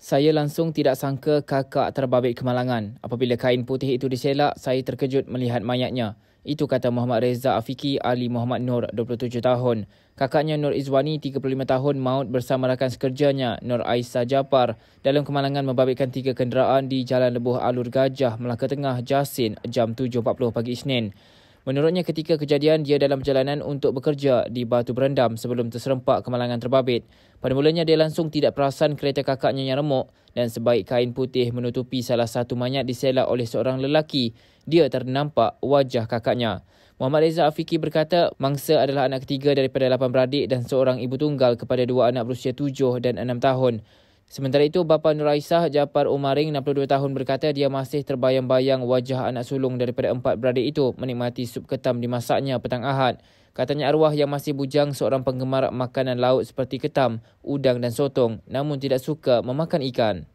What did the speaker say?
Saya langsung tidak sangka kakak terbabit kemalangan. Apabila kain putih itu diselak, saya terkejut melihat mayatnya. Itu kata Muhammad Reza Afiki Ali Muhammad Nur, 27 tahun. Kakaknya Nur Izwani, 35 tahun, maut bersama rakan sekerjanya Nur Aisyah Japar dalam kemalangan membabitkan tiga kenderaan di Jalan Lebuh Alur Gajah, Melaka Tengah, Jasin, jam 7.40 pagi Isnin. Menurutnya ketika kejadian dia dalam perjalanan untuk bekerja di batu berendam sebelum terserempak kemalangan terbabit. Pada mulanya dia langsung tidak perasan kereta kakaknya yang remuk dan sebaik kain putih menutupi salah satu mayat diselak oleh seorang lelaki. Dia ternampak wajah kakaknya. Muhammad Reza Afiki berkata, mangsa adalah anak ketiga daripada lapan beradik dan seorang ibu tunggal kepada dua anak berusia tujuh dan enam tahun. Sementara itu, bapa Nuraisah Jafar Umaring, 62 tahun berkata dia masih terbayang-bayang wajah anak sulung daripada empat beradik itu menikmati sup ketam dimasaknya petang ahad. Katanya arwah yang masih bujang seorang penggemar makanan laut seperti ketam, udang dan sotong namun tidak suka memakan ikan.